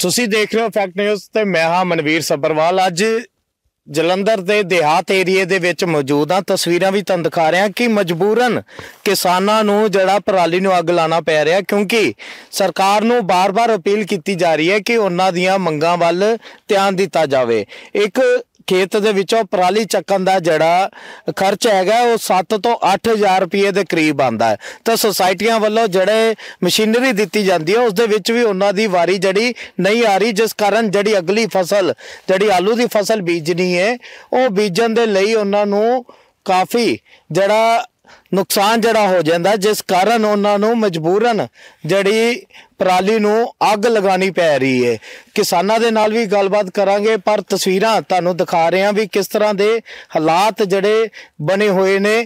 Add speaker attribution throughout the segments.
Speaker 1: ਤੁਸੀਂ ਦੇਖ ਰਹੇ ਹੋ ਫੈਕਟ ਨਿਊਜ਼ ਤੇ ਮੈਂ ਹਾਂ ਮਨਵੀਰ ਸੱਬਰਵਾਲ ਅੱਜ ਜਲੰਧਰ ਦੇ ਦਿਹਾਤ ਏਰੀਏ ਦੇ ਵਿੱਚ ਮੌਜੂਦ ਆ ਤਸਵੀਰਾਂ ਵੀ ਤੁਹਾਨੂੰ ਦਿਖਾ ਰਿਹਾ ਕਿ ਮਜਬੂਰਨ ਕਿਸਾਨਾਂ ਨੂੰ ਜਿਹੜਾ ਪਰਾਲੀ ਨੂੰ ਅੱਗ ਲਾਣਾ ਪੈ ਰਿਹਾ ਕਿਉਂਕਿ ਸਰਕਾਰ ਨੂੰ ਬਾਰ-ਬਾਰ ਅਪੀਲ ਕੀਤੀ ਜਾ ਰਹੀ ਹੈ ਕਿ ਉਹਨਾਂ ਦੀਆਂ ਮੰਗਾਂ ਵੱਲ ਧਿਆਨ ਦਿੱਤਾ ਜਾਵੇ ਇੱਕ ਖੇਤ ਦੇ ਵਿੱਚੋਂ ਪਰਾਲੀ ਚੱਕਣ ਦਾ ਜਿਹੜਾ ਖਰਚ ਹੈਗਾ ਉਹ 7 ਤੋਂ 8000 ਰੁਪਏ ਦੇ ਕਰੀਬ ਆਂਦਾ ਹੈ ਤਾਂ ਸੁਸਾਇਟੀਆਂ ਵੱਲੋਂ ਜਿਹੜੇ ਮਸ਼ੀਨਰੀ ਦਿੱਤੀ ਜਾਂਦੀ ਹੈ ਉਸ ਦੇ ਵਿੱਚ ਵੀ ਉਹਨਾਂ ਦੀ ਵਾਰੀ ਜਿਹੜੀ ਨਹੀਂ ਆ ਰਹੀ ਜਿਸ ਕਾਰਨ ਜਿਹੜੀ ਅਗਲੀ ਫਸਲ ਜਿਹੜੀ ਆਲੂ ਦੀ ਫਸਲ ਬੀਜਣੀ ਹੈ ਉਹ ਬੀਜਣ ਦੇ ਲਈ ਉਹਨਾਂ ਨੂੰ ਕਾਫੀ ਜਿਹੜਾ ਨੁਕਸਾਨ ਜਿਹੜਾ ਹੋ ਜਾਂਦਾ ਜਿਸ ਕਾਰਨ ਉਹਨਾਂ ਨੂੰ ਮਜਬੂਰਨ ਜਿਹੜੀ ਪਰਾਲੀ ਨੂੰ ਅੱਗ ਲਗਾਣੀ ਪੈ ਰਹੀ ਹੈ ਕਿਸਾਨਾਂ ਦੇ ਨਾਲ ਵੀ ਗੱਲਬਾਤ ਕਰਾਂਗੇ ਪਰ ਤਸਵੀਰਾਂ ਤੁਹਾਨੂੰ ਦਿਖਾ ਰਹੇ ਹਾਂ ਵੀ ਕਿਸ ਤਰ੍ਹਾਂ ਦੇ ਹਾਲਾਤ ਜਿਹੜੇ ਬਣੇ ਹੋਏ ਨੇ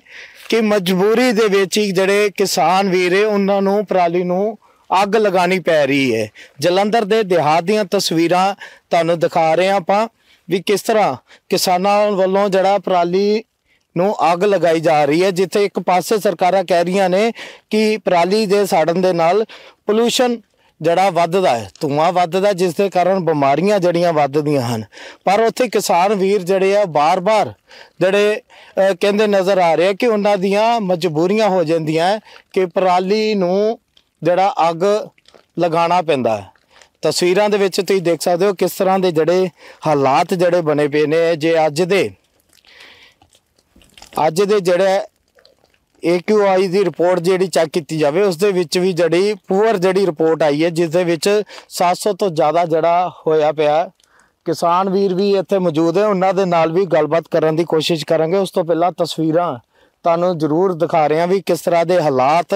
Speaker 1: ਕਿ ਮਜਬੂਰੀ ਦੇ ਵਿੱਚ ਹੀ ਜਿਹੜੇ ਕਿਸਾਨ ਵੀਰੇ ਉਹਨਾਂ ਨੂੰ ਪਰਾਲੀ ਨੂੰ ਅੱਗ ਲਗਾਣੀ ਪੈ ਰਹੀ ਹੈ ਜਲੰਧਰ ਦੇ ਦਿਹਾਤ ਦੀਆਂ ਤਸਵੀਰਾਂ ਤੁਹਾਨੂੰ ਦਿਖਾ ਰਹੇ ਹਾਂ ਆਪਾਂ ਵੀ ਕਿਸ ਤਰ੍ਹਾਂ ਕਿਸਾਨਾਂ ਵੱਲੋਂ ਜਿਹੜਾ ਪਰਾਲੀ ਨੂੰ ਅੱਗ ਲਗਾਈ ਜਾ ਰਹੀ ਹੈ ਜਿੱਥੇ ਇੱਕ ਪਾਸੇ ਸਰਕਾਰਾਂ ਕਹਿ ਰਹੀਆਂ ਨੇ ਕਿ ਪ੍ਰਾਲੀ ਦੇ ਸਾੜਨ ਦੇ ਨਾਲ ਪੋਲੂਸ਼ਨ ਜਿਹੜਾ ਵੱਧਦਾ ਹੈ ਧੂਆਂ ਵੱਧਦਾ ਜਿਸ ਦੇ ਕਾਰਨ ਬਿਮਾਰੀਆਂ ਜੜੀਆਂ ਵੱਧਦੀਆਂ ਹਨ ਪਰ ਉੱਥੇ ਕਿਸਾਨ ਵੀਰ ਜਿਹੜੇ ਆ ਬਾਰ-ਬਾਰ ਜਿਹੜੇ ਕਹਿੰਦੇ ਨਜ਼ਰ ਆ ਰਿਹਾ ਕਿ ਉਹਨਾਂ ਦੀਆਂ ਮਜਬੂਰੀਆਂ ਹੋ ਜਾਂਦੀਆਂ ਕਿ ਪ੍ਰਾਲੀ ਨੂੰ ਜਿਹੜਾ ਅੱਗ ਲਗਾਉਣਾ ਪੈਂਦਾ ਹੈ ਤਸਵੀਰਾਂ ਦੇ ਵਿੱਚ ਤੁਸੀਂ ਦੇਖ ਸਕਦੇ ਹੋ ਕਿਸ ਤਰ੍ਹਾਂ ਦੇ ਜਿਹੜੇ ਹਾਲਾਤ ਜਿਹੜੇ ਬਣੇ ਪਏ ਨੇ ਜੇ ਅੱਜ ਦੇ ਅੱਜ ਦੇ ਜਿਹੜਾ AQI ਦੀ ਰਿਪੋਰਟ ਜਿਹੜੀ ਚੈੱਕ ਕੀਤੀ ਜਾਵੇ ਉਸ ਦੇ ਵਿੱਚ ਵੀ ਜਿਹੜੀ ਪੂਰ ਜਿਹੜੀ ਰਿਪੋਰਟ ਆਈ ਹੈ ਜਿਸ ਦੇ ਵਿੱਚ 700 ਤੋਂ ਜ਼ਿਆਦਾ ਜਿਹੜਾ ਹੋਇਆ ਪਿਆ ਕਿਸਾਨ ਵੀਰ ਵੀ ਇੱਥੇ ਮੌਜੂਦ ਹੈ ਉਹਨਾਂ ਦੇ ਨਾਲ ਵੀ ਗੱਲਬਾਤ ਕਰਨ ਦੀ ਕੋਸ਼ਿਸ਼ ਕਰਾਂਗੇ ਉਸ ਤੋਂ ਪਹਿਲਾਂ ਤਸਵੀਰਾਂ ਤੁਹਾਨੂੰ ਜ਼ਰੂਰ ਦਿਖਾ ਰਹੇ ਹਾਂ ਵੀ ਕਿਸ ਤਰ੍ਹਾਂ ਦੇ ਹਾਲਾਤ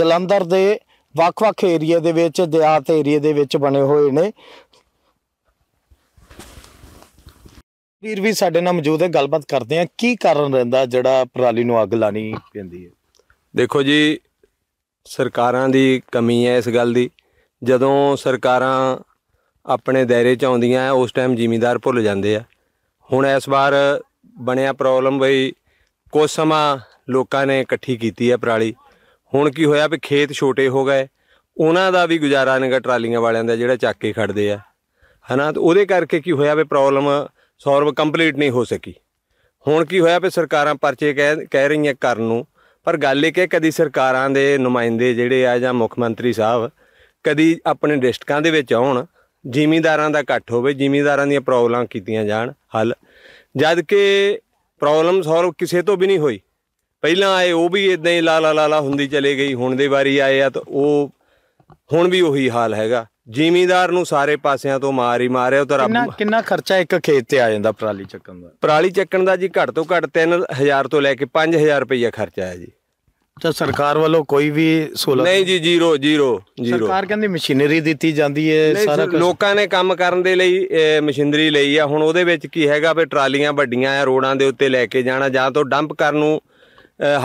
Speaker 1: ਜਲੰਧਰ ਦੇ ਵੱਖ-ਵੱਖ ਏਰੀਆ ਦੇ ਵਿੱਚ ਦਿਆਤ ਏਰੀਆ ਦੇ ਵਿੱਚ ਬਣੇ ਹੋਏ ਨੇ ਵੀਰ ਵੀ ਸਾਡੇ ਨਾਲ ਮੌਜੂਦ ਹੈ
Speaker 2: ਗੱਲਬਾਤ ਕਰਦੇ ਆ ਕੀ ਕਾਰਨ ਰਹਿੰਦਾ ਜਿਹੜਾ ਪ੍ਰਾਲੀ ਨੂੰ ਅੱਗ ਲਾਣੀ ਪੈਂਦੀ ਹੈ ਦੇਖੋ ਜੀ ਸਰਕਾਰਾਂ ਦੀ ਕਮੀ ਹੈ ਇਸ ਗੱਲ ਦੀ ਜਦੋਂ ਸਰਕਾਰਾਂ ਆਪਣੇ ਦਾਇਰੇ 'ਚ ਆਉਂਦੀਆਂ ਉਸ ਟਾਈਮ ਜ਼ਿਮੀਂਦਾਰ ਭੁੱਲ ਜਾਂਦੇ ਆ ਹੁਣ ਇਸ ਵਾਰ ਬਣਿਆ ਪ੍ਰੋਬਲਮ ਬਈ ਕੁਝ ਸਮਾਂ ਲੋਕਾਂ ਨੇ ਇਕੱਠੀ ਕੀਤੀ ਹੈ ਪ੍ਰਾਲੀ ਹੁਣ ਕੀ ਹੋਇਆ ਵੀ ਖੇਤ ਛੋਟੇ ਹੋ ਗਏ ਉਹਨਾਂ ਦਾ ਵੀ ਗੁਜ਼ਾਰਾ ਨਹੀਂਗਾ ਟਰਾਲੀਆਂ ਵਾਲਿਆਂ ਦਾ ਜਿਹੜਾ ਚੱਕ ਕੇ ਖੜਦੇ ਆ ਹਨਾ ਤੇ ਉਹਦੇ ਕਰਕੇ ਕੀ ਹੋਇਆ ਵੀ ਪ੍ਰੋਬਲਮ ਸੌਰਵ ਕੰਪਲੀਟ ਨਹੀਂ ਹੋ ਸਕੀ ਹੁਣ ਕੀ ਹੋਇਆ ਵੀ ਸਰਕਾਰਾਂ ਪਰਚੇ ਕਹਿ ਰਹੀਆਂ ਕਰਨ ਨੂੰ ਪਰ ਗੱਲ ਇਹ ਕਿ ਕਦੀ ਸਰਕਾਰਾਂ ਦੇ ਨੁਮਾਇੰਦੇ ਜਿਹੜੇ ਆ ਜਾਂ ਮੁੱਖ ਮੰਤਰੀ ਸਾਹਿਬ ਕਦੀ ਆਪਣੇ ਡਿਸਟ੍ਰਿਕਾਂ ਦੇ ਵਿੱਚ ਆਉਣ ਜ਼ਿਮੀਂਦਾਰਾਂ ਦਾ ਇਕੱਠ ਹੋਵੇ ਜ਼ਿਮੀਂਦਾਰਾਂ ਦੀਆਂ ਪ੍ਰੋਬਲਮਾਂ ਕੀਤੀਆਂ ਜਾਣ ਹੱਲ ਜਦ ਕਿ ਪ੍ਰੋਬਲਮ ਸੌਰਵ ਕਿਸੇ ਤੋਂ ਵੀ ਨਹੀਂ ਹੋਈ ਪਹਿਲਾਂ ਆਏ ਉਹ ਵੀ ਇਦਾਂ ਹੀ ਲਾ ਲਾ ਲਾ ਹੁੰਦੀ ਚਲੇ ਗਈ ਹੁਣ ਦੇ ਵਾਰੀ ਆਏ ਆ ਤਾਂ ਉਹ ਹੁਣ ਵੀ ਉਹੀ ਹਾਲ ਹੈਗਾ ਜ਼ਿਮੀਦਾਰ ਨੂੰ ਸਾਰੇ ਪਾਸਿਆਂ ਤੋਂ ਮਾਰ ਹੀ ਮਾਰਿਆ ਉਹ ਤਾਂ ਰੱਬ ਕਿੰਨਾ ਕਿੰਨਾ ਖਰਚਾ ਇੱਕ ਖੇਤ ਤੇ ਆ ਜਾਂਦਾ ਪਰਾਲੀ ਚੱਕਣ ਦਾ ਪਰਾਲੀ ਚੱਕਣ ਦਾ ਜੀ ਘੱਟ ਤੋਂ ਘੱਟ 3000 ਤੋਂ ਲੈ ਕੇ 5000 ਰੁਪਈਆ ਖਰਚਾ ਹੈ ਜੀ ਤਾਂ ਸਰਕਾਰ ਵੱਲੋਂ
Speaker 1: ਕੋਈ ਵੀ ਸਹੂਲਤ ਨਹੀਂ ਜੀ
Speaker 2: ਜ਼ੀਰੋ ਜ਼ੀਰੋ
Speaker 1: ਜ਼ੀਰੋ ਸਰਕਾਰ ਕਹਿੰਦੀ ਮਸ਼ੀਨਰੀ ਦਿੱਤੀ ਜਾਂਦੀ ਹੈ ਸਾਰਾ
Speaker 2: ਲੋਕਾਂ ਨੇ ਕੰਮ ਕਰਨ ਦੇ ਲਈ ਮਸ਼ੀਨਰੀ ਲਈ ਆ ਹੁਣ ਉਹਦੇ ਵਿੱਚ ਕੀ ਹੈਗਾ ਵੀ ਟਰਾਲੀਆਂ ਵੱਡੀਆਂ ਆ ਰੋਡਾਂ ਦੇ ਉੱਤੇ ਲੈ ਕੇ ਜਾਣਾ ਜਾਂ ਤਾਂ ਡੰਪ ਕਰਨ ਨੂੰ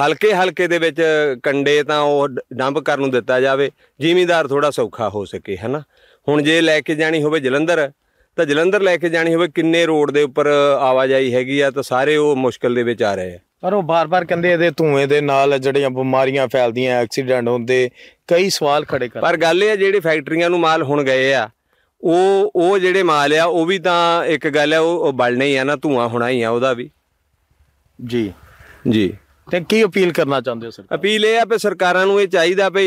Speaker 2: ਹਲਕੇ ਹਲਕੇ ਦੇ ਵਿੱਚ ਕੰਡੇ ਤਾਂ ਉਹ ਡੰਪ ਕਰਨ ਨੂੰ ਦਿੱਤਾ ਜਾਵੇ ਜ਼ਿਮੀਂਦਾਰ ਥੋੜਾ ਸੌਖਾ ਹੋ ਸਕੇ ਹਨਾ ਹੁਣ ਜੇ ਲੈ ਕੇ ਜਾਣੀ ਹੋਵੇ ਜਲੰਧਰ ਤਾਂ ਜਲੰਧਰ ਲੈ ਕੇ ਜਾਣੀ ਹੋਵੇ ਕਿੰਨੇ ਰੋਡ ਦੇ ਉੱਪਰ ਆਵਾਜਾਈ ਹੈਗੀ ਆ ਤਾਂ ਸਾਰੇ ਉਹ ਮੁਸ਼ਕਲ ਦੇ ਵਿੱਚ ਆ ਰਹੇ ਆ
Speaker 1: ਪਰ ਉਹ ਬਾਰ-ਬਾਰ ਕਹਿੰਦੇ ਇਹਦੇ ਧੂਏ ਦੇ ਨਾਲ ਜਿਹੜੀਆਂ ਬਿਮਾਰੀਆਂ ਫੈਲਦੀਆਂ ਐਕਸੀਡੈਂਟ ਹੁੰਦੇ ਕਈ ਸਵਾਲ ਖੜੇ ਕਰ
Speaker 2: ਪਰ ਗੱਲ ਇਹ ਆ ਜਿਹੜੇ ਫੈਕਟਰੀਆਂ ਨੂੰ ਮਾਲ ਹੁਣ ਗਏ ਆ ਉਹ ਉਹ ਜਿਹੜੇ ਮਾਲ ਆ ਉਹ ਵੀ ਤਾਂ ਇੱਕ ਗੱਲ ਆ ਉਹ ਬਲਣੇ ਹੀ ਆ ਨਾ ਧੂਆ ਹੋਣਾ ਹੀ ਆ ਉਹਦਾ ਵੀ
Speaker 1: ਜੀ ਜੀ ਤੇ ਕੀ
Speaker 2: ਅਪੀਲ ਕਰਨਾ ਚਾਹੁੰਦੇ ਹੋ ਸਰਕਾਰ ਅਪੀਲ ਇਹ ਆ ਵੀ ਸਰਕਾਰਾਂ ਨੂੰ ਇਹ ਚਾਹੀਦਾ ਵੀ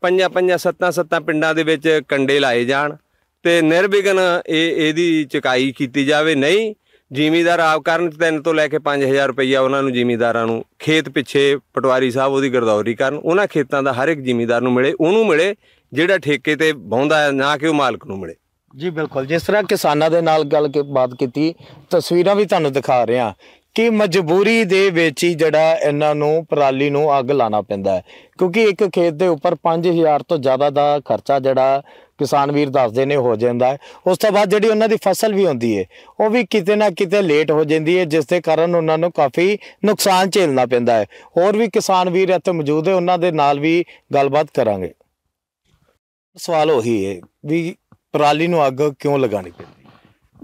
Speaker 2: ਪੰਜਾਂ ਪੰਜਾਂ ਸੱਤਾਂ ਸੱਤਾਂ ਪਿੰਡਾਂ ਦੇ ਵਿੱਚ ਕੰਡੇ ਲਾਏ ਜਾਣ ਤੇ ਨਿਰਵਿਘਨ ਇਹ ਇਹਦੀ ਚੁਕਾਈ ਕੀਤੀ ਜਾਵੇ ਨਹੀਂ ਜ਼ਿਮੀਦਾਰ ਆਪ ਕਰਨ ਤਿੰਨ ਤੋਂ ਲੈ ਕੇ 5000 ਰੁਪਈਆ ਉਹਨਾਂ ਨੂੰ ਜ਼ਿਮੀਦਾਰਾਂ ਨੂੰ ਖੇਤ ਪਿੱਛੇ ਪਟਵਾਰੀ ਸਾਹਿਬ ਉਹਦੀ ਗਰਦੌਰੀ ਕਰਨ ਉਹਨਾਂ ਖੇਤਾਂ ਦਾ ਹਰ ਇੱਕ ਜ਼ਿਮੀਦਾਰ ਨੂੰ ਮਿਲੇ ਉਹਨੂੰ ਮਿਲੇ ਜਿਹੜਾ ਠੇਕੇ ਤੇ ਬੌਂਦਾ ਹੈ ਨਾ ਕਿ ਉਹ ਮਾਲਕ ਨੂੰ ਮਿਲੇ
Speaker 1: ਜੀ ਬਿਲਕੁਲ ਜਿਸ ਤਰ੍ਹਾਂ ਕਿਸਾਨਾਂ ਦੇ ਨਾਲ ਗੱਲ ਕੇ ਬਾਤ ਕੀਤੀ ਤਸਵੀਰਾਂ ਵੀ ਤੁਹਾਨੂੰ ਦਿਖਾ ਰਹੇ ਹਾਂ ਕਿ ਮਜਬੂਰੀ ਦੇ ਵਿੱਚ ਹੀ ਜਿਹੜਾ ਇਹਨਾਂ ਨੂੰ ਪਰਾਲੀ ਨੂੰ ਅੱਗ ਲਾਣਾ ਪੈਂਦਾ ਹੈ ਕਿਉਂਕਿ ਇੱਕ ਖੇਤ ਦੇ ਉੱਪਰ 5000 ਤੋਂ ਜ਼ਿਆਦਾ ਦਾ ਖਰਚਾ ਜਿਹੜਾ ਕਿਸਾਨ ਵੀਰ ਦੱਸਦੇ ਨੇ ਹੋ ਜਾਂਦਾ ਹੈ ਉਸ ਤੋਂ ਬਾਅਦ ਜਿਹੜੀ ਉਹਨਾਂ ਦੀ ਫਸਲ ਵੀ ਹੁੰਦੀ ਹੈ ਉਹ ਵੀ ਕਿਤੇ ਨਾ ਕਿਤੇ ਲੇਟ ਹੋ ਜਾਂਦੀ ਹੈ ਜਿਸ ਦੇ ਕਾਰਨ ਉਹਨਾਂ ਨੂੰ ਕਾਫੀ ਨੁਕਸਾਨ ਝੇਲਣਾ ਪੈਂਦਾ ਹੈ ਹੋਰ ਵੀ ਕਿਸਾਨ ਵੀਰ ਇੱਥੇ ਮੌਜੂਦ ਹੈ ਉਹਨਾਂ ਦੇ ਨਾਲ ਵੀ ਗੱਲਬਾਤ ਕਰਾਂਗੇ ਸਵਾਲ ਉਹੀ ਹੈ ਵੀ ਪਰਾਲੀ ਨੂੰ ਅੱਗ ਕਿਉਂ ਲਗਾਣੀ ਪੈਂਦੀ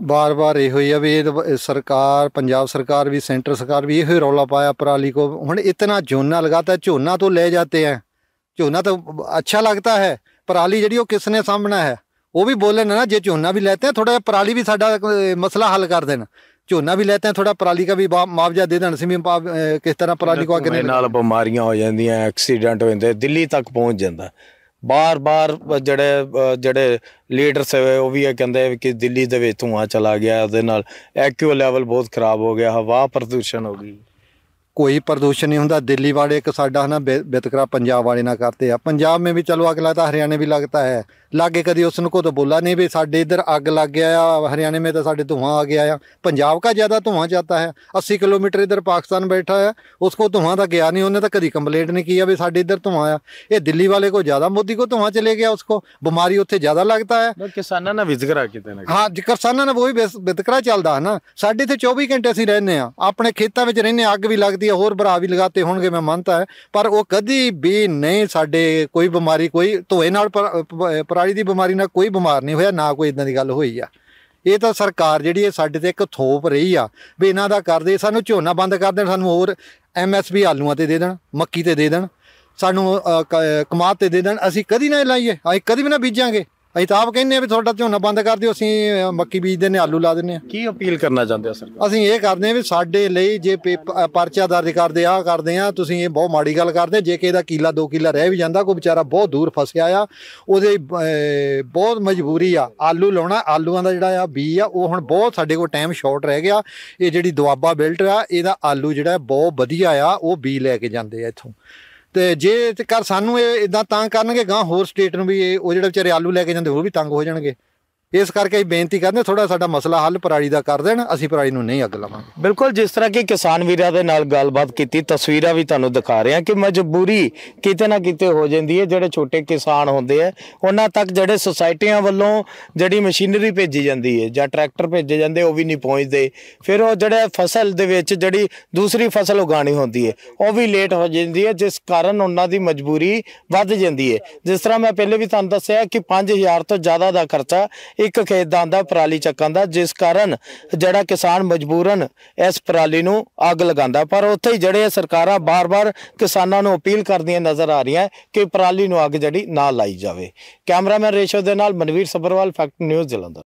Speaker 3: ਬਾਰ-ਬਾਰ ਇਹੋ ਹੀ ਆ ਵੀ ਇਹ ਸਰਕਾਰ ਪੰਜਾਬ ਸਰਕਾਰ ਵੀ ਸੈਂਟਰ ਸਰਕਾਰ ਵੀ ਇਹੋ ਰੌਲਾ ਪਾਇਆ ਪਰਾਲੀ ਕੋ ਹੁਣ ਇਤਨਾ ਝੋਨਾ ਲਗਾਤਾ ਝੋਨਾ ਤੋਂ ਲੈ ਜਾਂਦੇ ਆ ਝੋਨਾ ਤਾਂ ਅੱਛਾ ਲੱਗਦਾ ਹੈ ਪਰਾਲੀ ਜਿਹੜੀ ਉਹ ਕਿਸ ਨੇ ਸਾਹਮਣਾ ਹੈ ਉਹ ਵੀ ਬੋਲਣ ਨਾ ਜੇ ਝੋਨਾ ਵੀ ਲੈਤੇ ਆ ਥੋੜਾ ਜਿਹਾ ਪਰਾਲੀ ਵੀ ਸਾਡਾ ਮਸਲਾ ਹੱਲ ਕਰ ਦੇਣ ਝੋਨਾ ਵੀ ਲੈਤੇ ਆ ਥੋੜਾ ਪਰਾਲੀ ਦਾ ਵੀ ਮੁਆਵਜ਼ਾ ਦੇ ਦੇਣ ਸੀ ਵੀ ਕਿਸ ਤਰ੍ਹਾਂ ਪਰਾਲੀ ਕੋ ਅੱਗੇ ਨਾਲ
Speaker 1: ਬਿਮਾਰੀਆਂ ਹੋ ਜਾਂਦੀਆਂ ਐਕਸੀਡੈਂਟ ਹੋ ਜਾਂਦੇ ਦਿੱਲੀ ਤੱਕ ਪਹੁੰਚ ਜਾਂਦਾ ਬਾਰ-ਬਾਰ ਜਿਹੜੇ ਜਿਹੜੇ ਲੀਡਰਸ ਸਵੇ ਉਹ ਵੀ ਇਹ ਕਹਿੰਦੇ ਕਿ ਦਿੱਲੀ ਦੇ ਵਿੱਚ ਧੂਆਂ ਚਲਾ ਗਿਆ ਉਹਦੇ ਨਾਲ ਐਕਿਊ ਲੈਵਲ ਬਹੁਤ ਖਰਾਬ ਹੋ ਗਿਆ ਹਵਾ
Speaker 3: ਪ੍ਰਦੂਸ਼ਣ ਹੋ ਗਈ ਕੋਈ ਪ੍ਰਦੂਸ਼ਣ ਨਹੀਂ ਹੁੰਦਾ ਦਿੱਲੀ ਵਾਲੇ ਇੱਕ ਸਾਡਾ ਹਨਾ ਬਿਤਕਰਾ ਪੰਜਾਬ ਵਾਲੇ ਨਾਲ ਕਰਤੇ ਆ ਪੰਜਾਬ ਮੇ ਵੀ ਚਲੋ ਅਗਲਾ ਤਾਂ ਹਰਿਆਣੇ ਵੀ ਲੱਗਦਾ ਹੈ ਲਾਗੇ ਕਦੀ ਉਸ ਨੂੰ ਕੋ ਤਾਂ ਬੋਲਾ ਨਹੀਂ ਵੀ ਸਾਡੇ ਇਧਰ ਅੱਗ ਲੱਗ ਗਿਆ ਆ ਹਰਿਆਣੇ ਮੇ ਤਾਂ ਸਾਡੇ ਧੂਆਂ ਆ ਗਿਆ ਆ ਪੰਜਾਬ ਕਾ ਜ਼ਿਆਦਾ ਧੂਆਂ ਜਾਂਦਾ ਹੈ 80 ਕਿਲੋਮੀਟਰ ਇਧਰ ਪਾਕਿਸਤਾਨ ਬੈਠਾ ਆ ਉਸ ਕੋ ਧੂਆਂ ਦਾ ਗਿਆ ਨਹੀਂ ਉਹਨੇ ਤਾਂ ਕਦੀ ਕੰਪਲੇਂਟ ਨਹੀਂ ਕੀਤਾ ਵੀ ਸਾਡੇ ਇਧਰ ਧੂਆਂ ਆ ਇਹ ਦਿੱਲੀ ਵਾਲੇ ਕੋ ਜ਼ਿਆਦਾ ਮੋਦੀ ਕੋ ਧੂਆਂ ਚਲੇ ਗਿਆ ਉਸ ਕੋ ਬਿਮਾਰੀ ਉੱਥੇ ਜ਼ਿਆਦਾ ਲੱਗਦਾ ਹੈ
Speaker 1: ਕਿਸਾਨਾਂ ਨਾਲ ਵਿਜਗਰਾ ਕਿਤੇ ਨਾ
Speaker 3: ਹਾਂ ਜੇ ਕਿਸਾਨਾਂ ਨਾਲ ਉਹ ਵਿਤਕਰਾ ਚੱਲਦਾ ਨਾ ਸਾਡੇ ਤੇ 24 ਘੰਟੇ ਅਸੀਂ ਰਹਿੰਦੇ ਆ ਆਪਣੇ ਖੇਤਾਂ ਵਿੱਚ ਰਹਿੰਦੇ ਆ ਅੱਗ ਵੀ ਲੱਗਦੀ ਹੈ ਹੋਰ ਭਰਾ ਵੀ ਲਗਾਤੇ ਹੋਣਗੇ ਮੈਂ ਮੰਨਦਾ ਪਰ ਉਹ ਕਦੀ ਵੀ ਨਹੀਂ ਸਾਡੇ ਕੋਈ ਬਿਮਾਰੀ ਕੋਈ ਧੋਏ ਨਾਲ ਪਰ ਪਰਾਲੀ ਦੀ ਬਿਮਾਰੀ ਨਾਲ ਕੋਈ ਬਿਮਾਰ ਨਹੀਂ ਹੋਇਆ ਨਾ ਕੋਈ ਇਦਾਂ ਦੀ ਗੱਲ ਹੋਈ ਆ ਇਹ ਤਾਂ ਸਰਕਾਰ ਜਿਹੜੀ ਹੈ ਸਾਡੇ ਤੇ ਇੱਕ ਥੋਪ ਰਹੀ ਆ ਵੀ ਇਹਨਾਂ ਦਾ ਕਰਦੇ ਸਾਨੂੰ ਝੋਨਾ ਬੰਦ ਕਰ ਦੇਣ ਸਾਨੂੰ ਹੋਰ ਐਮਐਸਪੀ ਆਲੂਆਂ ਤੇ ਦੇ ਦੇਣ ਮੱਕੀ ਤੇ ਦੇ ਦੇਣ ਸਾਨੂੰ ਕਮਾਤ ਤੇ ਦੇ ਦੇਣ ਅਸੀਂ ਕਦੀ ਨਾ ਲਾਈਏ ਅਸੀਂ ਕਦੀ ਵੀ ਨਾ ਬੀਜਾਂਗੇ ਅਸੀਂ ਤਾਂ ਆਪ ਕਹਿੰਦੇ ਆ ਵੀ ਤੁਹਾਡਾ ਝੋਨਾ ਬੰਦ ਕਰ ਦਿਓ ਅਸੀਂ ਮੱਕੀ ਬੀਜ ਨੇ ਆਲੂ ਲਾ ਦਿੰਨੇ ਆ ਕੀ ਅਪੀਲ ਕਰਨਾ ਚਾਹੁੰਦੇ ਆ ਸਰਕਾਰ ਅਸੀਂ ਇਹ ਕਰਦੇ ਆ ਵੀ ਸਾਡੇ ਲਈ ਜੇ ਪਰਚਾ ਦਰਜ ਕਰਦੇ ਆ ਕਰਦੇ ਆ ਤੁਸੀਂ ਇਹ ਬਹੁਤ ਮਾੜੀ ਗੱਲ ਕਰਦੇ ਜੇ ਕਿਸੇ ਦਾ ਕਿਲਾ 2 ਕਿਲਾ ਰਹਿ ਵੀ ਜਾਂਦਾ ਕੋਈ ਵਿਚਾਰਾ ਬਹੁਤ ਦੂਰ ਫਸਿਆ ਆ ਉਹਦੇ ਬਹੁਤ ਮਜਬੂਰੀ ਆ ਆਲੂ ਲਾਉਣਾ ਆਲੂਆਂ ਦਾ ਜਿਹੜਾ ਆ ਬੀ ਆ ਉਹ ਹੁਣ ਬਹੁਤ ਸਾਡੇ ਕੋਲ ਟਾਈਮ ਸ਼ਾਰਟ ਰਹਿ ਗਿਆ ਇਹ ਜਿਹੜੀ ਦੁਆਬਾ ਬਿਲਟ ਆ ਇਹਦਾ ਆਲੂ ਜਿਹੜਾ ਬਹੁਤ ਵਧੀਆ ਆ ਉਹ ਬੀ ਲੈ ਕੇ ਜਾਂਦੇ ਆ ਇੱਥੋਂ ਤੇ ਜੇ ਕਰ ਸਾਨੂੰ ਇਹ ਇਦਾਂ ਤਾਂ ਕਰਨਗੇ ਗਾਂ ਹੋਰ ਸਟੇਟ ਨੂੰ ਵੀ ਇਹ ਉਹ ਜਿਹੜੇ ਵਿਚਾਰੇ ਆਲੂ ਲੈ ਕੇ ਜਾਂਦੇ ਉਹ ਵੀ ਤੰਗ ਹੋ ਜਾਣਗੇ ਇਸ ਕਰਕੇ ਅਸੀਂ ਬੇਨਤੀ ਕਰਦੇ ਥੋੜਾ ਸਾਡਾ ਮਸਲਾ ਹੱਲ ਪਰਾਲੀ ਦਾ ਕਰ ਦੇਣ ਅਸੀਂ ਪਰਾਲੀ ਨੂੰ ਨਹੀਂ ਅੱਗ ਲਾਵਾਂਗੇ ਬਿਲਕੁਲ ਜਿਸ
Speaker 1: ਤਰ੍ਹਾਂ ਕਿ ਕਿਸਾਨ ਵੀਰਾਂ ਦੇ ਨਾਲ ਗੱਲਬਾਤ ਕੀਤੀ ਤਸਵੀਰਾਂ ਵੀ ਤੁਹਾਨੂੰ ਦਿਖਾ ਰਹੇ ਹਾਂ ਕਿ ਮਜਬੂਰੀ ਕਿਤੇ ਨਾ ਕਿਤੇ ਹੋ ਜਾਂਦੀ ਹੈ ਜਿਹੜੇ ਛੋਟੇ ਕਿਸਾਨ ਹੁੰਦੇ ਆ ਉਹਨਾਂ ਤੱਕ ਜਿਹੜੇ ਸੁਸਾਇਟੀਆਂ ਵੱਲੋਂ ਜਿਹੜੀ ਮਸ਼ੀਨਰੀ ਭੇਜੀ ਜਾਂਦੀ ਹੈ ਜਾਂ ਟਰੈਕਟਰ ਭੇਜੇ ਜਾਂਦੇ ਉਹ ਵੀ ਨਹੀਂ ਪਹੁੰਚਦੇ ਫਿਰ ਉਹ ਜਿਹੜੇ ਫਸਲ ਦੇ ਵਿੱਚ ਜਿਹੜੀ ਦੂਸਰੀ ਫਸਲ ਉਗਾਣੀ ਹੁੰਦੀ ਹੈ ਉਹ ਵੀ ਲੇਟ ਹੋ ਜਾਂਦੀ ਹੈ ਜਿਸ ਕਾਰਨ ਉਹਨਾਂ ਦੀ ਮਜਬੂਰੀ ਵੱਧ ਜਾਂਦੀ ਹੈ ਜਿਸ ਤਰ੍ਹਾਂ ਮੈਂ ਪਹਿਲੇ ਵੀ ਤੁਹਾਨੂੰ ਦੱਸਿਆ ਕਿ 5000 ਤੋਂ ਜ਼ਿਆਦਾ ਦਾ ਖਰਚਾ ਇੱਕ ਖੇਤ ਦਾ ਆਂਦਾ ਪਰਾਲੀ ਚੱਕਣ ਦਾ ਜਿਸ ਕਾਰਨ ਜਿਹੜਾ ਕਿਸਾਨ ਮਜਬੂਰਨ ਇਸ ਪਰਾਲੀ ਨੂੰ ਅੱਗ ਲਗਾਉਂਦਾ ਪਰ ਉੱਥੇ ਹੀ ਜਿਹੜੇ ਸਰਕਾਰਾਂ ਬਾਰ-ਬਾਰ ਕਿਸਾਨਾਂ ਨੂੰ ਅਪੀਲ ਕਰਦੀਆਂ ਨਜ਼ਰ ਆ ਰਹੀਆਂ ਕਿ ਪਰਾਲੀ ਨੂੰ ਅੱਗ ਜੜੀ ਨਾ ਲਾਈ ਜਾਵੇ ਕੈਮਰਾਮੈਨ ਰੇਸ਼ੋ ਦੇ ਨਾਲ ਮਨਵੀਰ ਸਬਰਵਾਲ ਫੈਕਟ ਨਿਊਜ਼ ਜਲੰਧਰ